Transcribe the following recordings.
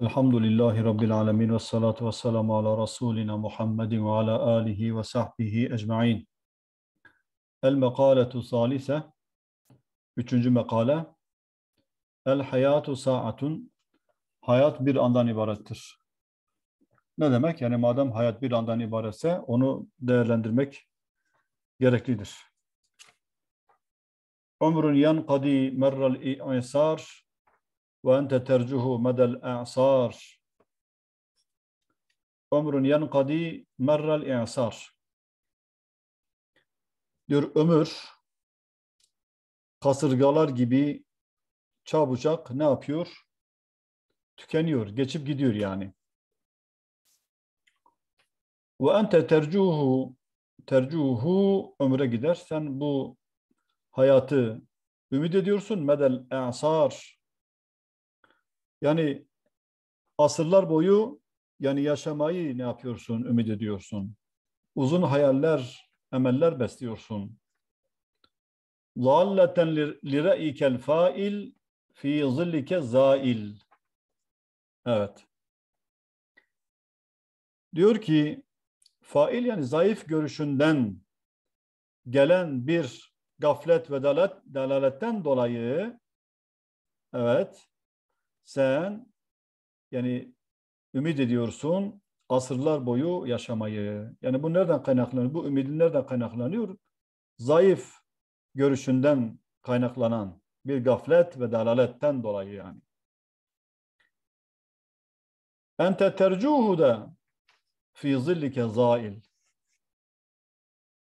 Elhamdülillahi Rabbil alemin ve salatu ve selamu ala Resulina Muhammedin ve ala alihi ve sahbihi ecma'in. El mekaletu salise, üçüncü mekale, El hayatu saatun, hayat bir andan ibarettir. Ne demek? Yani madem hayat bir andan ibaretse onu değerlendirmek gereklidir. Ömrün yan kadi merral i'isar وأنت ترجه مدى الأعصار Ömrün yankadi merrel i'sar. Diyor ömür kasırgalar gibi çabucak ne yapıyor? Tükeniyor, geçip gidiyor yani. Ve ente tercuhu tercuhu ömre gider. Sen bu hayatı ümit ediyorsun. Medel e'sar yani asırlar boyu yani yaşamayı ne yapıyorsun, ümit ediyorsun. Uzun hayaller, emeller besliyorsun. Zalleten liraikel fail fi zillike zail. Evet. Diyor ki fail yani zayıf görüşünden gelen bir gaflet ve dalalet, dalaletten dolayı evet sen yani ümit ediyorsun asırlar boyu yaşamayı. Yani bu nereden kaynaklanıyor? Bu ümidin nereden kaynaklanıyor? Zayıf görüşünden kaynaklanan bir gaflet ve dalaletten dolayı yani. Ente tercuhu da fi zillike zail.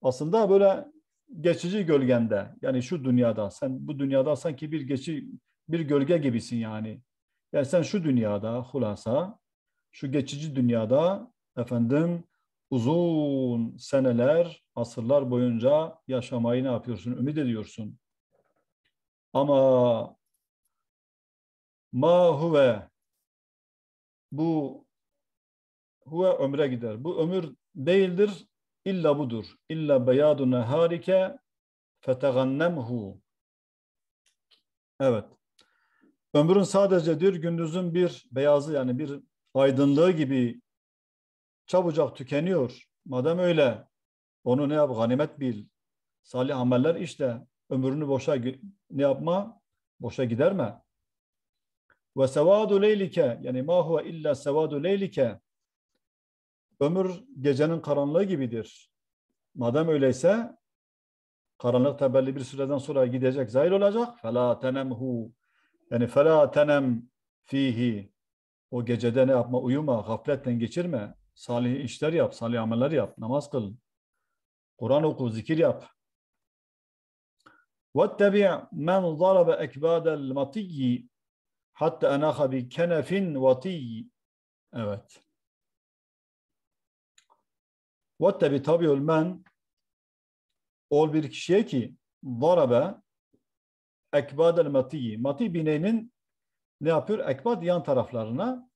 Aslında böyle geçici gölgende yani şu dünyada sen bu dünyada sanki bir geçici bir gölge gibisin yani. Yani sen şu dünyada hulasa, şu geçici dünyada efendim uzun seneler, asırlar boyunca yaşamayı ne yapıyorsun? Ümit ediyorsun. Ama ma huve bu huve ömre gider. Bu ömür değildir. İlla budur. İlla beyadu neharike fetegannemhu. Evet. Ömrün sadece diyor gündüzün bir beyazı yani bir aydınlığı gibi çabucak tükeniyor. Madem öyle onu ne yap? Ganimet bil. Salih ameller işte ömrünü boşa ne yapma? Boşa giderme. Ve sevadu leylike yani ma huve illa sevadu leylike ömür gecenin karanlığı gibidir. Madem öyleyse karanlık tabelli bir süreden sonra gidecek, zahir olacak. Fela tenemhu yani fela tenem fihi o gecede ne yapma uyuma, gafletle geçirme. Salih işler yap, salih ameller yap, namaz kıl. Kur'an oku, zikir yap. وَاتَّبِعْ مَنْ ضَرَبَ اَكْبَادَ الْمَطِيِّ حَتَّ اَنَخَ بِكَنَفٍ وَطِيِّ Evet. وَاتَّبِ tabiul men Ol bir kişiye ki darabe ekbad el matiyi. Mati binenin ne yapıyor? Ekbad yan taraflarına.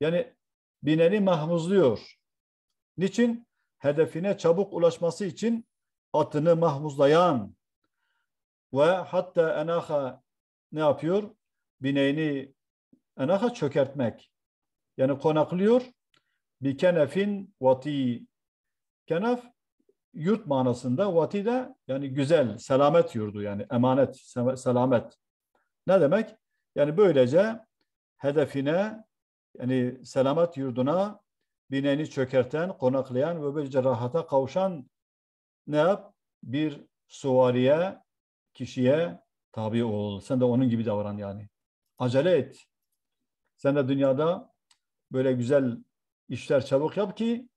Yani bineni mahmuzluyor. Niçin? Hedefine çabuk ulaşması için atını mahmuzlayan ve hatta enaha ne yapıyor? Bineğini enaha çökertmek. Yani konaklıyor. Bir kenefin vati. Kenef yurt manasında vati de yani güzel, selamet yurdu yani emanet, selamet. Ne demek? Yani böylece hedefine yani selamet yurduna bineni çökerten, konaklayan ve böylece rahata kavuşan ne yap? Bir suvariye, kişiye tabi ol. Sen de onun gibi davran yani. Acele et. Sen de dünyada böyle güzel işler çabuk yap ki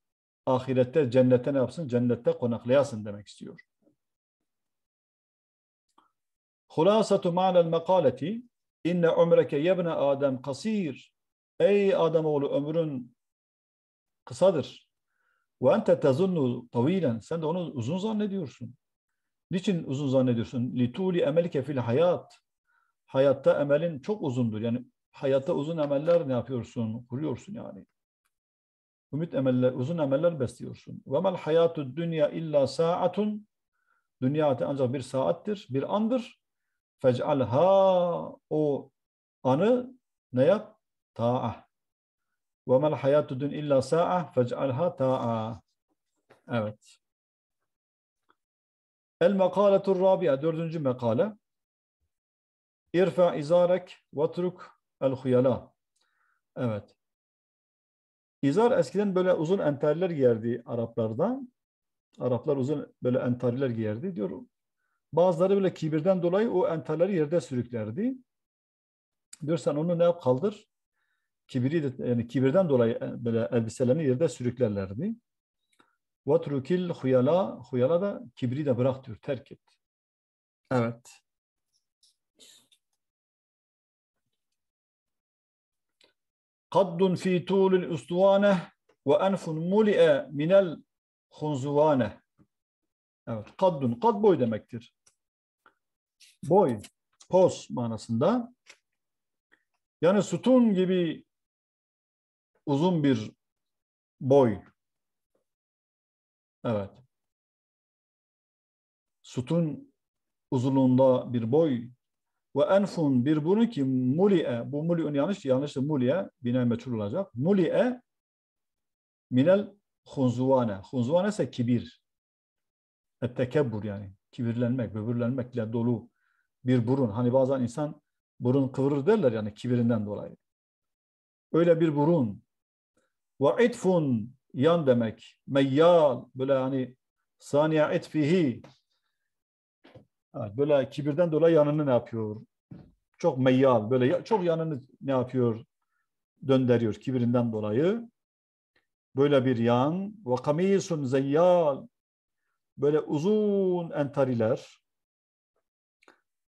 ahirette cennette ne yapsın? Cennette konaklayasın demek istiyor. Hulasatu ma'nel makaleti inne umreke yebne Adem kasir Ey Ademoğlu ömrün kısadır. Ve ente tezunnu tavilen. Sen de onu uzun zannediyorsun. Niçin uzun zannediyorsun? Lituli emelike fil hayat. Hayatta emelin çok uzundur. Yani hayatta uzun emeller ne yapıyorsun? Kuruyorsun yani ümit emeller, uzun emeller besliyorsun. Ve mel hayatu dünya illa saatun. Dünya ancak bir saattir, bir andır. Fec'alha o anı ne yap? Ta'a. Ve mel hayatu dün illa sa'a fec'alha ta'a. Evet. El makaletur rabia dördüncü makale. İrfa izarek ve truk el huyala. Evet. İzar eskiden böyle uzun entariler giyerdi Araplardan. Araplar uzun böyle entariler giyerdi diyor. Bazıları böyle kibirden dolayı o entarileri yerde sürüklerdi. Diyor sen onu ne yap kaldır? Kibiri de, yani kibirden dolayı e, böyle elbiselerini yerde sürüklerlerdi. Vatrukil huyala, huyala da kibri de bırak diyor, terk et. Evet. Kaddun fi tulil ustuvane ve enfun muli'e minel hunzuvane. Evet, kaddun, kad boy demektir. Boy, pos manasında. Yani sütun gibi uzun bir boy. Evet. Sütun uzunluğunda bir boy ve enfun bir burun ki muli'e, bu muli'un yanlış, yanlıştı muli'e, bina meçhul olacak. Muli'e minel hunzuvane. Hunzuvane ise kibir. Ettekebbur yani. Kibirlenmek, böbürlenmekle dolu bir burun. Hani bazen insan burun kıvırır derler yani kibirinden dolayı. Öyle bir burun. Ve itfun yan demek. Meyyal böyle hani saniye etfihi Evet, böyle kibirden dolayı yanını ne yapıyor? Çok meyyal, böyle çok yanını ne yapıyor? Dönderiyor kibirinden dolayı. Böyle bir yan. Ve kamisun zeyyal. Böyle uzun entariler.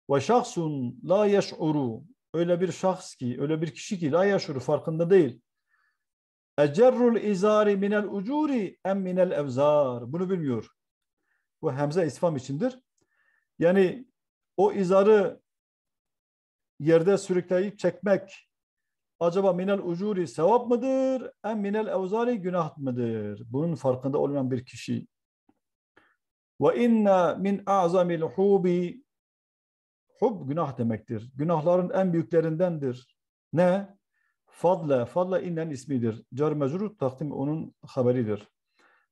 Ve şahsun la yeş'uru. Öyle bir şahs ki, öyle bir kişi ki la yeş'uru farkında değil. Ecerrul izari minel ucuri em minel evzar. Bunu bilmiyor. Bu hemze isfam içindir. Yani o izarı yerde sürükleyip çekmek acaba minel ucuri sevap mıdır? En minel evzari günah mıdır? Bunun farkında olmayan bir kişi. Ve inna min a'zamil hubi hub günah demektir. Günahların en büyüklerindendir. Ne? Fadla, fadla innen ismidir. Car mecrur takdim onun haberidir.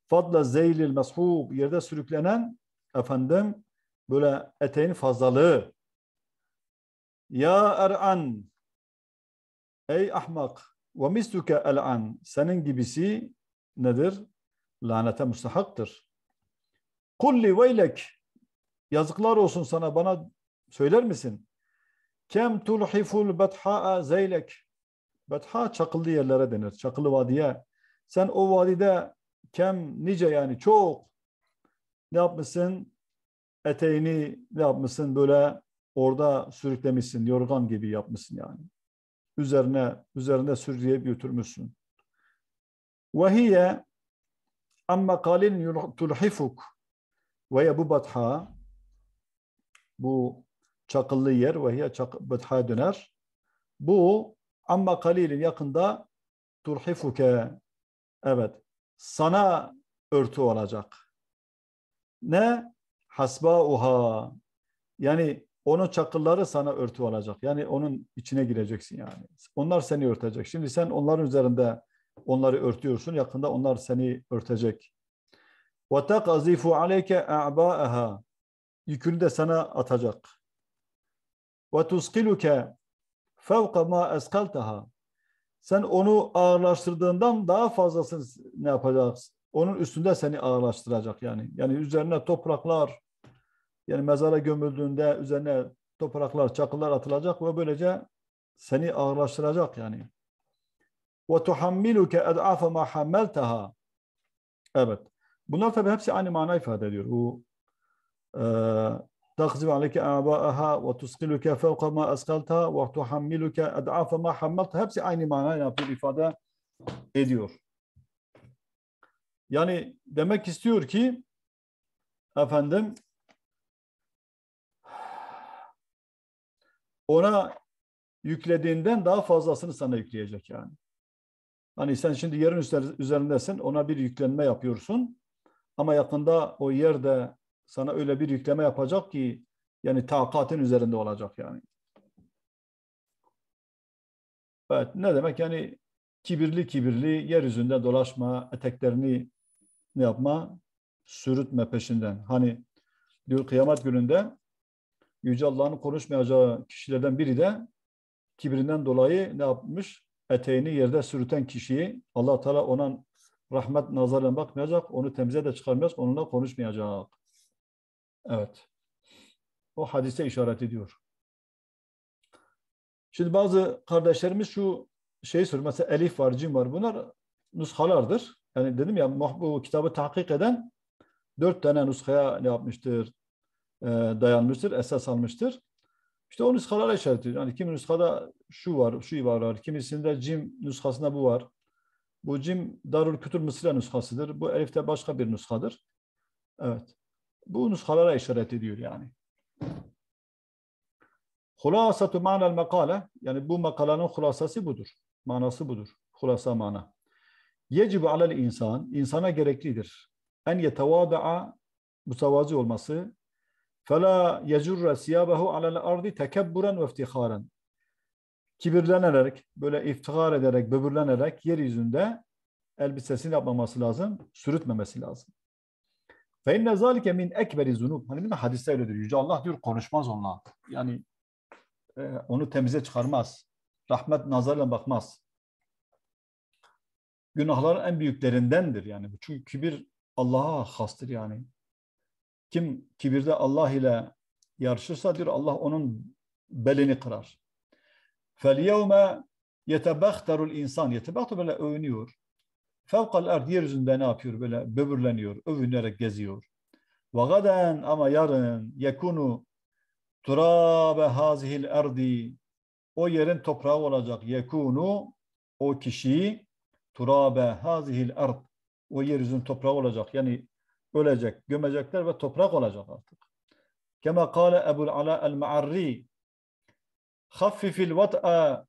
Fadla zeylil meshub yerde sürüklenen efendim böyle eteğin fazlalığı. Ya er'an ey ahmak ve misluke el'an senin gibisi nedir? Lanete müstahaktır. Kulli veylek yazıklar olsun sana bana söyler misin? Kem tulhiful betha'a zeylek betha çakıllı yerlere denir. Çakılı vadiye. Sen o vadide kem nice yani çok ne yapmışsın? eteğini ne yapmışsın böyle orada sürüklemişsin, yorgan gibi yapmışsın yani. Üzerine, üzerinde sürükleyip götürmüşsün. Ve hiye amma kalin tulhifuk ve yebubadha bu çakıllı yer ve hiye çakıbadha döner. Bu amma kalilin yakında turhifuke evet sana örtü olacak. Ne? hasba uha yani onun çakılları sana örtü olacak. Yani onun içine gireceksin yani. Onlar seni örtecek. Şimdi sen onların üzerinde onları örtüyorsun. Yakında onlar seni örtecek. Ve takazifu aleyke a'ba'aha. Yükünü de sana atacak. Ve tuskiluke fevka ma eskaltaha. Sen onu ağırlaştırdığından daha fazlasını ne yapacaksın? Onun üstünde seni ağırlaştıracak yani. Yani üzerine topraklar, yani mezara gömüldüğünde üzerine topraklar, çakıllar atılacak ve böylece seni ağırlaştıracak yani. Ve tuhammiluke ed'afe ma hammelteha. Evet. Bunlar tabi hepsi aynı mana ifade ediyor. Bu تَخْزِبْ عَلَيْكَ اَعْبَاءَهَا وَتُسْقِلُكَ ma مَا أَسْقَلْتَهَا وَتُحَمِّلُكَ اَدْعَافَ ma حَمَّلْتَهَا Hepsi aynı mana yapıyor, ifade ediyor. Yani demek istiyor ki efendim ona yüklediğinden daha fazlasını sana yükleyecek yani. Hani sen şimdi yerin üzerindesin, ona bir yüklenme yapıyorsun. Ama yakında o yer de sana öyle bir yükleme yapacak ki yani takatın üzerinde olacak yani. Evet ne demek yani kibirli kibirli yeryüzünde dolaşma, eteklerini ne yapma? Sürütme peşinden. Hani diyor kıyamet gününde Yüce Allah'ın konuşmayacağı kişilerden biri de kibrinden dolayı ne yapmış? Eteğini yerde sürüten kişiyi Allah Teala ona rahmet nazarıyla bakmayacak, onu temize de çıkarmayacak, onunla konuşmayacak. Evet. O hadise işaret ediyor. Şimdi bazı kardeşlerimiz şu şeyi soruyor. Mesela elif var, cim var. Bunlar nushalardır. Yani dedim ya bu kitabı tahkik eden dört tane nuskaya ne yapmıştır? E, dayanmıştır, esas almıştır. İşte o nüskalara işaret ediyor. Yani kimi nüshada şu var, şu ibare var. Kimisinde cim nüshasında bu var. Bu cim Darül Kütür Mısır'a nüshasıdır. Bu elifte başka bir nüshadır. Evet. Bu nüskalara işaret ediyor yani. Hulasatu mana'l makale yani bu makalanın hulasası budur. Manası budur. Hulasa mana. Yecibu alel insan, insana gereklidir. En yetevada'a mütevazi olması, فَلَا يَجُرَّ سِيَابَهُ عَلَى الْاَرْضِ تَكَبُّرًا وَافْتِخَارًا Kibirlenerek, böyle iftihar ederek, böbürlenerek yeryüzünde elbisesini yapmaması lazım, sürütmemesi lazım. فَاِنَّ ذَٰلِكَ مِنْ اَكْبَرِ zunub. Hani bir hadiste öyle diyor. Yüce Allah diyor konuşmaz onunla. Yani e, onu temize çıkarmaz. Rahmet nazarla bakmaz. Günahların en büyüklerindendir yani. Çünkü kibir Allah'a hastır yani. Kim kibirde Allah ile yarışırsa diyor Allah onun belini kırar. فَالْيَوْمَ يَتَبَخْتَرُ insan Yetebahtı böyle övünüyor. Fevkal ard yeryüzünde ne yapıyor? Böyle böbürleniyor, övünerek geziyor. وَغَدَنْ ama yarın yekunu turabe hazihil erdi o yerin toprağı olacak yekunu o kişi turabe hazihil ard o yeryüzünün toprağı olacak. Yani ölecek, gömecekler ve toprak olacak artık. Kema kâle Ebul Ala el-Ma'arri haffifil vat'a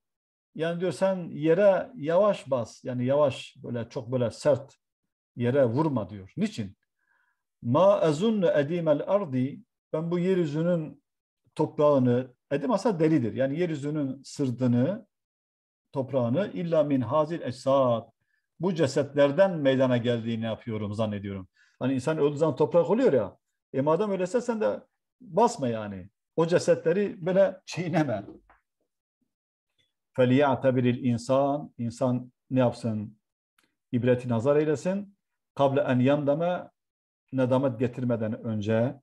yani diyor sen yere yavaş bas. Yani yavaş böyle çok böyle sert yere vurma diyor. Niçin? Ma ezunnu edimel ardi ben bu yeryüzünün toprağını edim asa delidir. Yani yeryüzünün sırdını toprağını illa min hazil esat bu cesetlerden meydana geldiğini yapıyorum zannediyorum. Hani insan öldüğü zaman toprak oluyor ya. E madem öyleyse sen de basma yani. O cesetleri böyle çiğneme. فَلْيَعْتَبِرِ insan insan ne yapsın? İbreti nazar eylesin. قَبْلَ اَنْ يَنْدَمَ Nedamet getirmeden önce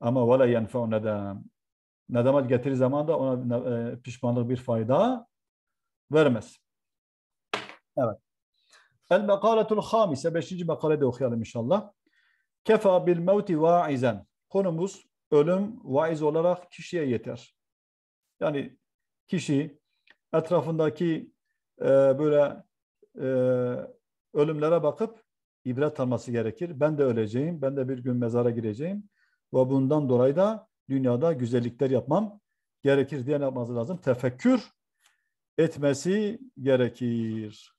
ama وَلَا يَنْفَعُ nedam. Nedamet getirir zaman da ona e, pişmanlık bir fayda vermez. Evet. El makaletul hamise, beşinci makalede okuyalım inşallah. Kefa bil mevti vaizen. Konumuz ölüm vaiz olarak kişiye yeter. Yani kişi etrafındaki e, böyle e, ölümlere bakıp ibret alması gerekir. Ben de öleceğim, ben de bir gün mezara gireceğim ve bundan dolayı da dünyada güzellikler yapmam gerekir diye yapması lazım? Tefekkür etmesi gerekir.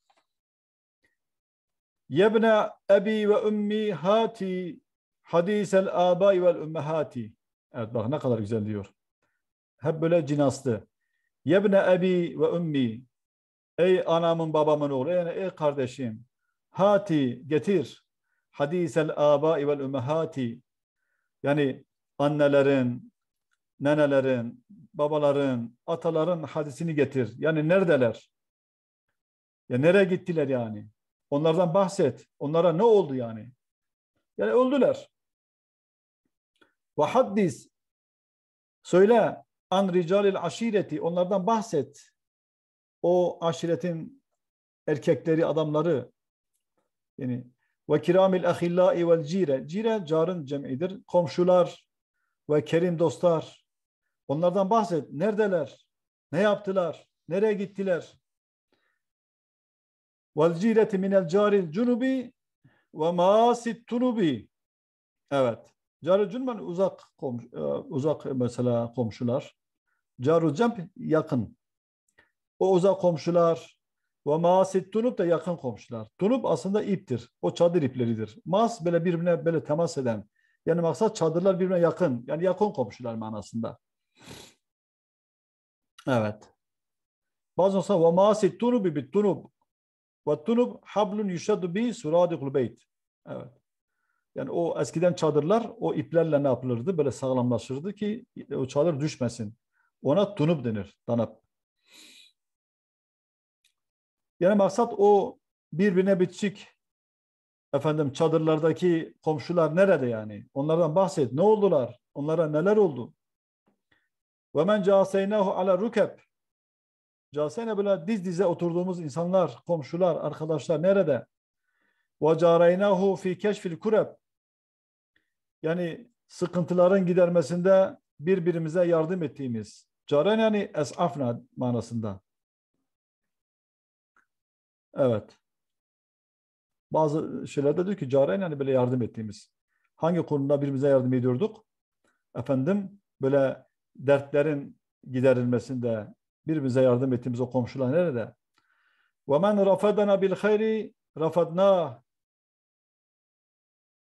Yebne ebi ve ümmi hati hadisel abai vel ümmehati. Evet bak ne kadar güzel diyor. Hep böyle cinaslı. Yebne ebi ve ümmi. Ey anamın babamın oğlu yani ey kardeşim. Hati getir. Hadisel abai vel ümmehati. Yani annelerin, nenelerin, babaların, ataların hadisini getir. Yani neredeler? Ya nereye gittiler yani? Onlardan bahset. Onlara ne oldu yani? Yani öldüler. Ve haddis söyle an ricalil aşireti onlardan bahset. O aşiretin erkekleri, adamları yani ve kiramil ahillai vel cire. Cire carın cem'idir. Komşular ve kerim dostlar. Onlardan bahset. Neredeler? Ne yaptılar? Nereye gittiler? Vel cileti minel caril cunubi ve masit tunubi. Evet. Caril cunben hani uzak komş, e, uzak mesela komşular. Carul cemp yakın. O uzak komşular. Ve masit tunup da yakın komşular. Tunub aslında iptir. O çadır ipleridir. Mas böyle birbirine böyle temas eden. Yani maksat çadırlar birbirine yakın. Yani yakın komşular manasında. Evet. Bazen sonra ve masit tunubi bit tunub ve tulub hablun yuşadu bi suradikul beyt. Evet. Yani o eskiden çadırlar o iplerle ne yapılırdı? Böyle sağlamlaşırdı ki o çadır düşmesin. Ona tunub denir. Danap. Yani maksat o birbirine bitişik efendim çadırlardaki komşular nerede yani? Onlardan bahset. Ne oldular? Onlara neler oldu? Ve men caaseynahu ala rukeb. Casene böyle diz dize oturduğumuz insanlar, komşular, arkadaşlar nerede? وَجَارَيْنَهُ fi keşfil kureb. Yani sıkıntıların gidermesinde birbirimize yardım ettiğimiz. Caren yani esafna manasında. Evet. Bazı şeylerde diyor ki caren yani böyle yardım ettiğimiz. Hangi konuda birbirimize yardım ediyorduk? Efendim böyle dertlerin giderilmesinde, birbirimize yardım ettiğimiz o komşular nerede? وَمَنْ رَفَدَنَا بِالْخَيْرِ رَفَدْنَا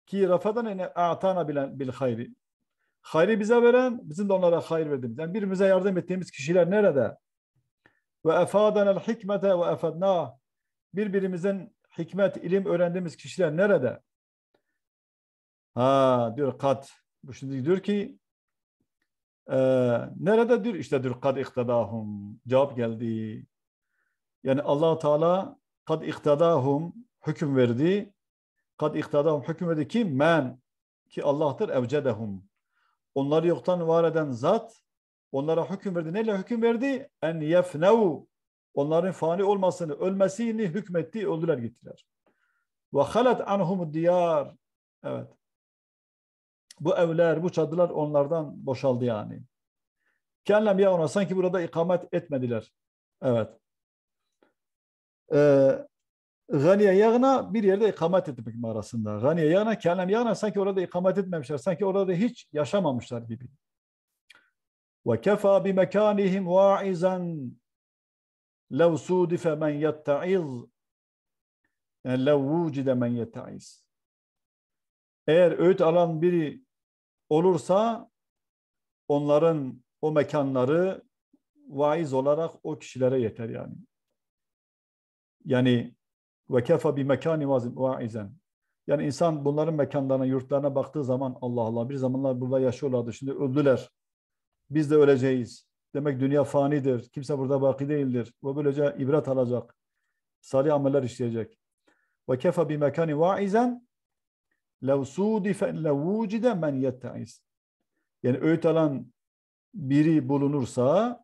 ki rafadana a'tana bilen bil hayri. Hayri bize veren, bizim de onlara hayır verdiğimiz. Yani birbirimize yardım ettiğimiz kişiler nerede? Ve efadana el hikmete ve efadna. Birbirimizin hikmet, ilim öğrendiğimiz kişiler nerede? Ha diyor kat. Bu şimdi diyor ki ee, işte dur kad iktidahum? Cevap geldi. Yani allah Teala kad iktidahum hüküm verdi. Kad iktidahum hüküm verdi ki men ki Allah'tır evcedehum. Onları yoktan var eden zat onlara hüküm verdi. Neyle hüküm verdi? En yefnevu Onların fani olmasını, ölmesini hükmetti, öldüler gittiler. Ve halet anhumu diyar. Evet bu evler, bu çadırlar onlardan boşaldı yani. Kenlem ya ona sanki burada ikamet etmediler. Evet. Ee, Ganiye yağına bir yerde ikamet etmek arasında. Ganiye yağına, kenlem yağına sanki orada ikamet etmemişler. Sanki orada hiç yaşamamışlar gibi. Ve kefa bi mekanihim vaizan lev sudife men yettaiz yani lev vucide men yettaiz eğer öğüt alan biri olursa onların o mekanları vaiz olarak o kişilere yeter yani. Yani ve kefa bi mekani vaizen. Yani insan bunların mekanlarına, yurtlarına baktığı zaman Allah Allah bir zamanlar burada yaşıyorlardı. Şimdi öldüler. Biz de öleceğiz. Demek dünya fanidir. Kimse burada baki değildir. Ve böylece ibret alacak. Salih ameller işleyecek. Ve kefa bi mekani vaizen lev sudifen lev vucide men yetteiz. Yani öğüt alan biri bulunursa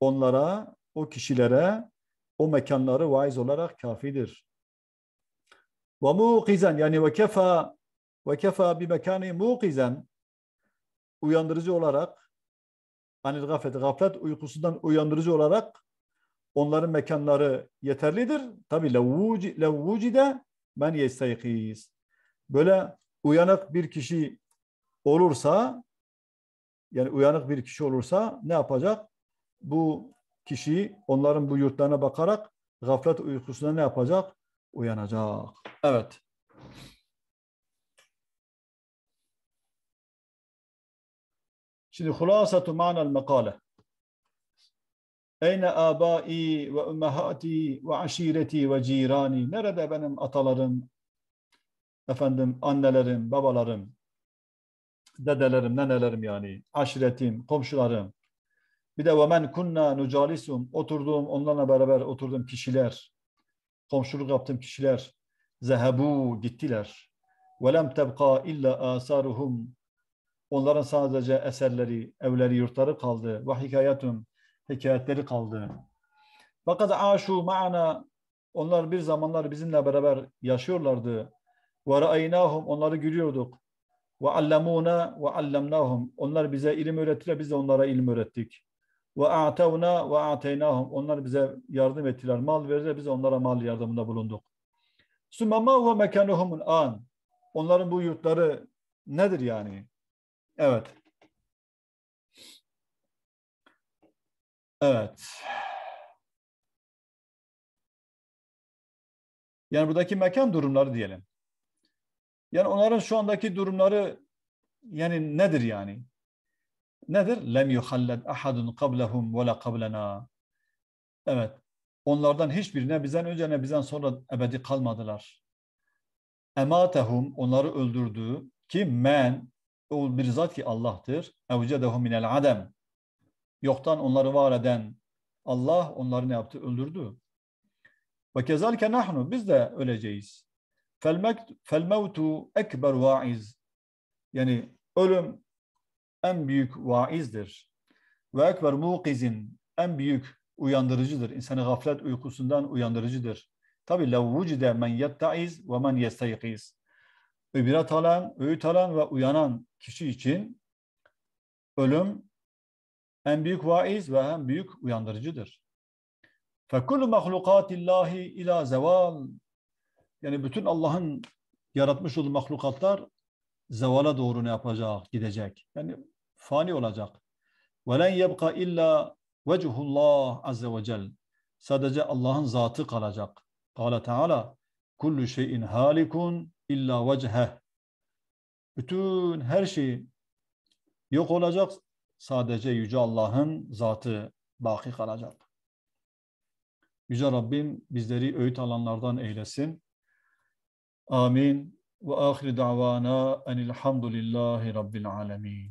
onlara, o kişilere, o mekanları vaiz olarak kafidir. Ve muqizen yani ve kefa ve kefa bi mekani uyandırıcı olarak hani gaflet, gaflet uykusundan uyandırıcı olarak onların mekanları yeterlidir. Tabi levvucide men yesteykiz. Böyle uyanık bir kişi olursa yani uyanık bir kişi olursa ne yapacak? Bu kişiyi onların bu yurtlarına bakarak gaflet uykusuna ne yapacak? Uyanacak. Evet. Şimdi hulasatu mana'l makale. Eyne abai ve ümmehati ve aşireti ve cirani. Nerede benim atalarım, efendim annelerim, babalarım, dedelerim, nenelerim yani, aşiretim, komşularım. Bir de ve men kunna nucalisum oturduğum onlarla beraber oturduğum kişiler, komşuluk yaptığım kişiler zehebu gittiler. Ve lem tebqa illa asaruhum onların sadece eserleri, evleri, yurtları kaldı. Ve hikayetum hikayetleri kaldı. Fakat aşu ma'ana onlar bir zamanlar bizimle beraber yaşıyorlardı. Ve ra'aynahum onları görüyorduk. Ve allamuna ve allamnahum. Onlar bize ilim öğrettiler, biz de onlara ilim öğrettik. Ve a'tavna ve a'teynahum. Onlar bize yardım ettiler, mal verdiler, biz onlara mal yardımında bulunduk. Sümme ma ve mekanuhumun an. Onların bu yurtları nedir yani? Evet. Evet. Yani buradaki mekan durumları diyelim. Yani onların şu andaki durumları yani nedir yani? Nedir? Lem yuhallad ahadun qablahum ve la qablana. Evet. Onlardan hiçbirine bizden önce ne bizden sonra ebedi kalmadılar. Ematehum onları öldürdü ki men o bir zat ki Allah'tır. Evcedehum minel adem. Yoktan onları var eden Allah onları ne yaptı? Öldürdü. Ve kezalike nahnu. Biz de öleceğiz. Felmevtu ekber vaiz. Yani ölüm en büyük vaizdir. Ve ekber muqizin en büyük uyandırıcıdır. İnsanı gaflet uykusundan uyandırıcıdır. Tabi lev vucide men yettaiz ve men yestayqiz. İbret alan, öğüt alan ve uyanan kişi için ölüm en büyük vaiz ve en büyük uyandırıcıdır. فَكُلُّ مَخْلُقَاتِ اللّٰهِ ila zeval yani bütün Allah'ın yaratmış olduğu mahlukatlar zevala doğru ne yapacak? Gidecek. Yani fani olacak. وَلَنْ يَبْقَ illa وَجْهُ اللّٰهِ عَزَّ وَجَلْ Sadece Allah'ın zatı kalacak. Kale Teala kullu şeyin halikun illa vecheh. Bütün her şey yok olacak. Sadece Yüce Allah'ın zatı baki kalacak. Yüce Rabbim bizleri öğüt alanlardan eylesin. Amin. Ve ahir davana enilhamdülillahi rabbil alemin.